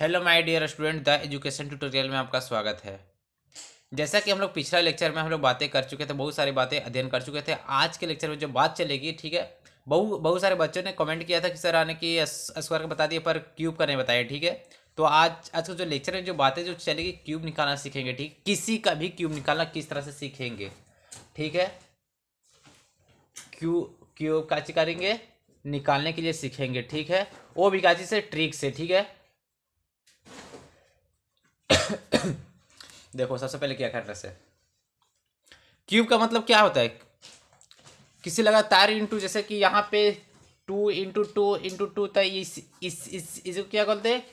Hello my dear student the education tutorial में आपका स्वागत है जैसा कि हम लोग पिछला लेक्चर में हम लोग बातें कर चुके थे बहुत सारी बातें अध्ययन कर चुके थे आज के लेक्चर में जो बात चलेगी ठीक है बहुत बहुत सारे बच्चों ने कमेंट किया था कि सर आने की स्क्वायर का बता दिया पर क्यूब का नहीं बताया ठीक है तो आज आज का जो लेक्चर में जो बातें जो चलेगी क्यूब निकालना सीखेंगे ठीक किसी का भी क्यूब निकालना किस तरह से सीखेंगे ठीक है क्यू क्यूब का करेंगे निकालने के लिए सीखेंगे ठीक है वो भी काची से ट्रिक से ठीक है देखो सबसे पहले क्या करने से क्यूब का मतलब क्या होता है किसी लगा तार इंटू जैसे कि यहाँ पे two into two into two तो इस इस इस इसको क्या बोलते हैं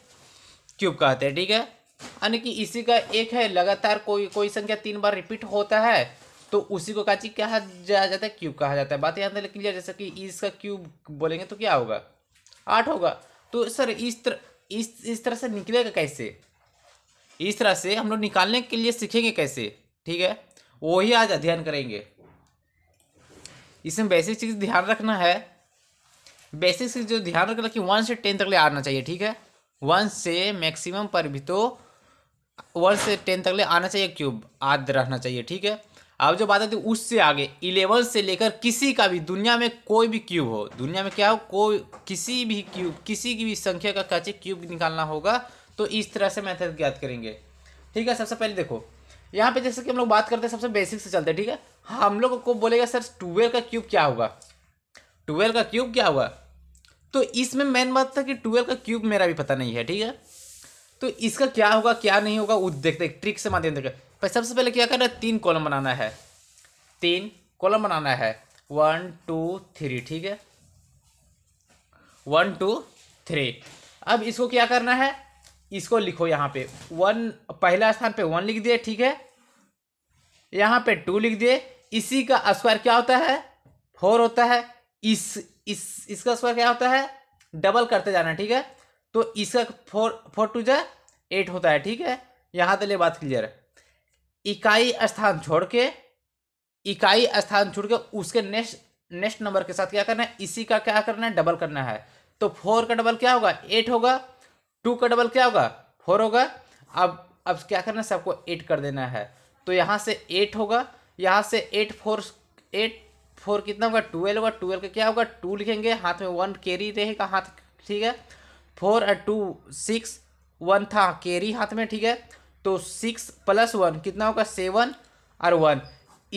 क्यूब कहते हैं ठीक है यानी कि इसी का एक है लगातार कोई कोई संख्या तीन बार रिपीट होता है तो उसी को काची कहा जा जाता है क्यूब कहा जाता है बात यहाँ क्लियर जैसे कि इसका क्यूब बोलेंगे तो क्या होगा आठ होगा तो सर इस तरह इस इस तरह से निकलेगा कैसे इस तरह से हम लोग निकालने के लिए सीखेंगे कैसे ठीक है वही आज अध्ययन करेंगे इसमें बेसिक चीज़ ध्यान रखना है बेसिक चीज़ जो ध्यान रखना कि वन से टेन तक ले आना चाहिए ठीक है वन से मैक्सिमम पर भी तो वन से टेन तक ले आना चाहिए क्यूब आद रहना चाहिए ठीक है अब जो बात आती है उससे आगे इलेवन से लेकर किसी का भी दुनिया में कोई भी क्यूब हो दुनिया में क्या हो कोई किसी भी क्यूब किसी की भी संख्या का कैचे क्यूब निकालना होगा तो इस तरह से मेथड ज्ञात करेंगे ठीक है सबसे पहले देखो यहाँ पे जैसे कि हम लोग बात करते हैं सबसे बेसिक से चलते हैं ठीक है हम लोग को बोलेगा सर ट्वेल्व का क्यूब क्या होगा ट्वेल्व का क्यूब क्या होगा तो इसमें मेन बात था कि ट्वेल्व का क्यूब मेरा भी पता नहीं है ठीक है तो इसका क्या होगा क्या नहीं होगा वो देखते ट्रिक से माध्यम देखते पर सबसे पहले क्या करना है तीन कॉलम बनाना है तीन कॉलम बनाना है वन टू थ्री ठीक है वन टू थ्री अब इसको क्या करना है इसको लिखो यहाँ पे वन पहला स्थान पे वन लिख दिए ठीक है यहाँ पे टू लिख दिए इसी का स्क्वायर क्या होता है फोर होता है इस इस इसका स्क्वायर क्या होता है डबल करते जाना ठीक है तो इसका फोर फोर टू जै एट होता है ठीक है यहाँ तक बात क्लियर है इकाई स्थान छोड़ के इकाई स्थान छोड़ के उसके नेक्स्ट नेक्स्ट नंबर के साथ क्या करना है इसी का क्या करना है डबल करना है तो फोर का डबल क्या होगा एट होगा टू का डबल क्या होगा फोर होगा अब अब क्या करना है सबको एट कर देना है तो यहाँ से एट होगा यहाँ से एट फोर एट फोर कितना होगा ट्वेल्व होगा ट्वेल्व का क्या होगा टू लिखेंगे हाथ में वन केरी रहेगा हाथ ठीक है फोर और टू सिक्स वन था कैरी हाथ में ठीक है तो सिक्स प्लस वन कितना होगा सेवन और वन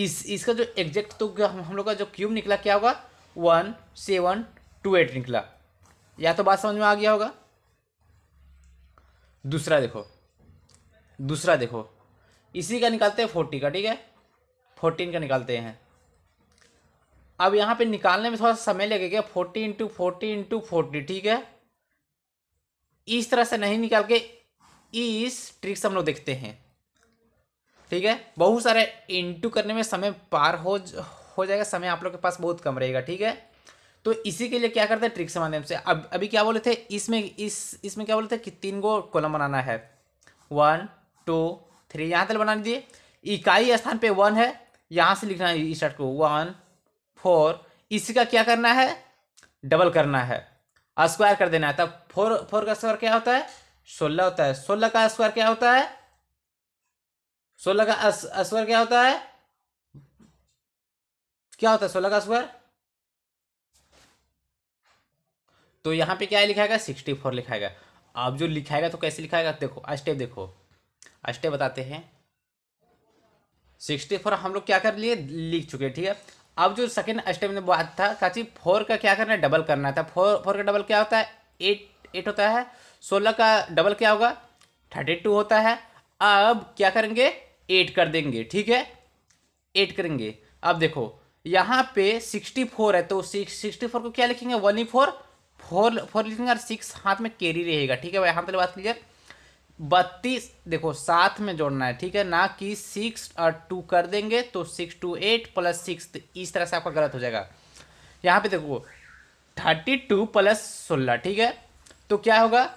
इस इसका जो एग्जैक्ट तो हम, हम लोग का जो क्यूब निकला क्या होगा वन सेवन टू एट निकला या तो बात समझ में आ गया होगा दूसरा देखो दूसरा देखो इसी का निकालते हैं फोर्टी का ठीक है फोर्टीन का निकालते हैं अब यहाँ पे निकालने में थोड़ा समय लगेगा forty into forty into forty ठीक है इस तरह से नहीं निकाल के इस ट्रिक से हम लोग देखते हैं ठीक है बहुत सारे इंटू करने में समय पार हो हो जाएगा समय आप लोग के पास बहुत कम रहेगा ठीक है तो इसी के लिए क्या करते हैं ट्रिक के माध्यम से अब अभी क्या बोले थे इसमें इस इसमें क्या बोले थे कि तीन गो कॉलम बनाना है वन टू थ्री यहाँ तक बना दीजिए इकाई स्थान पे वन है यहाँ से लिखना है शर्ट को वन फोर इसका क्या करना है डबल करना है स्क्वायर कर देना है तब फोर फोर का स्क्वायर क्या होता है सोलह होता है सोलह का स्क्वायर क्या होता है सोलह का स्क्वायर क्या होता है क्या होता है सोलह का स्क्वायर तो यहां पे क्या लिखाएगा सिक्सटी फोर लिखाएगा आप जो लिखाएगा तो कैसे लिखाएगा देखो स्टेप देखो स्टेप बताते हैं सिक्सटी फोर हम लोग क्या कर लिए लिख चुके ठीक है अब जो सेकेंड स्टेप में बात था काची फोर का क्या करना है डबल करना था फोर फोर का डबल क्या होता है एट एट होता है सोलह का डबल क्या होगा थर्टी टू होता है अब क्या करेंगे एट कर देंगे ठीक है एट करेंगे अब देखो यहाँ पे सिक्सटी फोर है तो सिक्सटी फोर को क्या लिखेंगे one E four four four लिखेंगे और सिक्स हाथ में कैरी रहेगा ठीक है भाई यहाँ पहले बात क्लियर बत्तीस देखो साथ में जोड़ना है ठीक है ना कि सिक्स और टू कर देंगे तो six two eight plus six इस तरह से आपका गलत हो जाएगा यहाँ पे देखो थर्टी टू प्लस सोलह ठीक है तो क्या होगा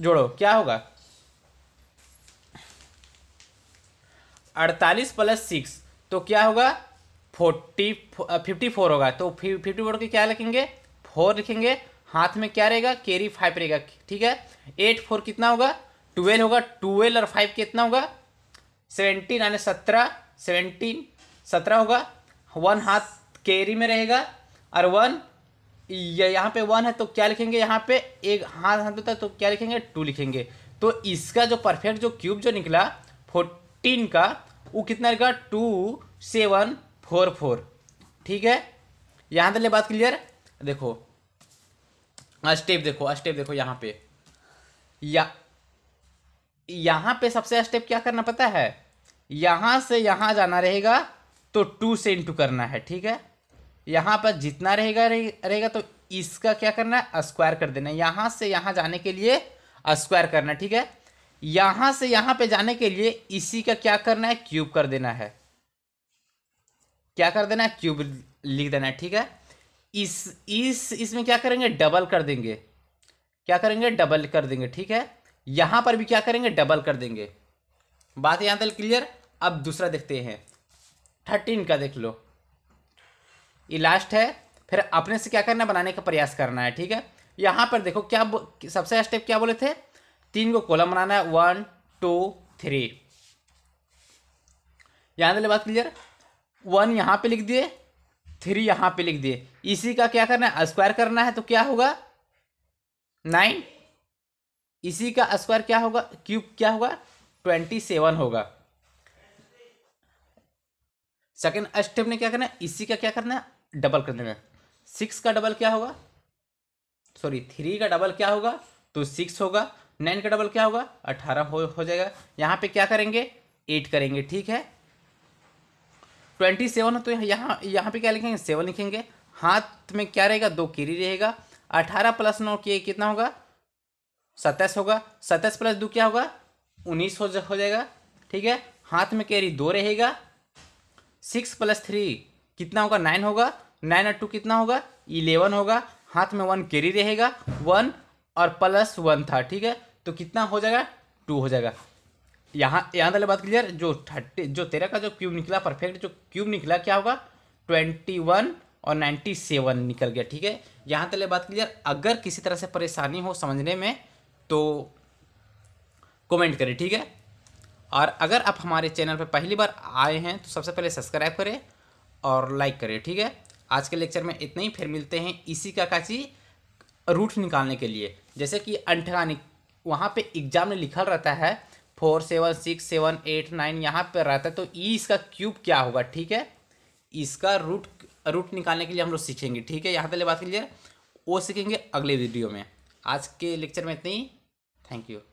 जोड़ो क्या होगा अड़तालीस प्लस सिक्स तो क्या होगा फोर्टी फिफ्टी फोर होगा तो फिफ्टी फोर के क्या लिखेंगे फोर लिखेंगे हाथ में क्या रहेगा कैरी फाइव रहेगा ठीक है एट फोर कितना होगा ट्वेल्व होगा ट्वेल्व और फाइव कितना होगा सेवेंटीन यानी सत्रह सेवेंटीन सत्रह होगा वन हाथ कैरी में रहेगा और वन यहाँ पे वन है तो क्या लिखेंगे यहाँ पे एक हाथ हाथ होता है तो क्या लिखेंगे टू लिखेंगे तो इसका जो परफेक्ट जो क्यूब जो निकला फोर्टीन का वो कितना लिखा टू सेवन फोर फोर ठीक है यहाँ तक बात क्लियर देखो स्टेप देखो स्टेप देखो यहाँ पे या यहाँ पे सबसे स्टेप क्या करना पता है यहाँ से यहाँ जाना रहेगा तो टू से इंटू करना है ठीक है यहाँ पर जितना रहेगा रहेगा तो इसका क्या करना है स्क्वायर कर देना है यहाँ से यहाँ जाने के लिए स्क्वायर करना ठीक है यहाँ से यहाँ पे जाने के लिए इसी का क्या करना है क्यूब कर देना है क्या कर देना है क्यूब लिख देना है ठीक है इस इस इसमें क्या करेंगे डबल कर देंगे क्या करेंगे डबल कर देंगे ठीक है यहां पर भी क्या करेंगे डबल कर देंगे बात यहां तक क्लियर अब दूसरा देखते हैं थर्टीन का देख लो ये लास्ट है फिर अपने से क्या करना बनाने का प्रयास करना है ठीक है यहां पर देखो क्या सबसे स्टेप क्या बोले थे तीन को कॉलम बनाना है वन टू थ्री यहां तक बात क्लियर वन यहां पे लिख दिए थ्री यहां पे लिख दिए इसी का क्या करना है स्क्वायर करना है तो क्या होगा नाइन इसी का स्क्वायर क्या होगा क्यूब क्या होगा ट्वेंटी सेवन होगा सेकेंड स्टेप ने क्या करना है इसी का क्या करना है डबल कर देना सिक्स का डबल क्या होगा सॉरी थ्री का डबल क्या होगा तो सिक्स होगा नाइन का डबल क्या होगा अट्ठारह हो, हो जाएगा यहाँ पे क्या करेंगे एट करेंगे ठीक है ट्वेंटी सेवन हो तो यहाँ यहाँ पे क्या लिखेंगे सेवन लिखेंगे हाथ में क्या रहेगा दो केरी रहेगा अठारह प्लस नौ के कितना होगा सत्ताईस होगा सत्ताईस प्लस दो क्या होगा उन्नीस हो, जा, हो जाएगा ठीक है हाथ में कैरी दो रहेगा सिक्स प्लस थ्री कितना होगा नाइन होगा नाइन और टू कितना होगा इलेवन होगा हाथ में वन कैरी रहेगा वन और प्लस वन था ठीक है तो कितना हो जाएगा टू हो जाएगा यहाँ यहाँ तक बात क्लियर जो थर्टी जो तेरह का जो क्यूब निकला परफेक्ट जो क्यूब निकला क्या होगा ट्वेंटी वन और नाइन्टी सेवन निकल गया ठीक है यहाँ तक बात क्लियर अगर किसी तरह से परेशानी हो समझने में तो कमेंट करें ठीक है और अगर आप हमारे चैनल पर पहली बार आए हैं तो सबसे पहले सब्सक्राइब करें और लाइक करें ठीक है आज के लेक्चर में इतना ही फिर मिलते हैं इसी का काची रूट निकालने के लिए जैसे कि अंठगानी वहाँ पे एग्जाम में लिखा रहता है four seven six seven eight nine यहाँ पर रहता है तो ई इसका क्यूब क्या होगा ठीक है इसका रूट रूट निकालने के लिए हम लोग सीखेंगे ठीक है यहाँ तक बात कीजिए वो सीखेंगे अगले वीडियो में आज के लेक्चर में इतना ही Thank you.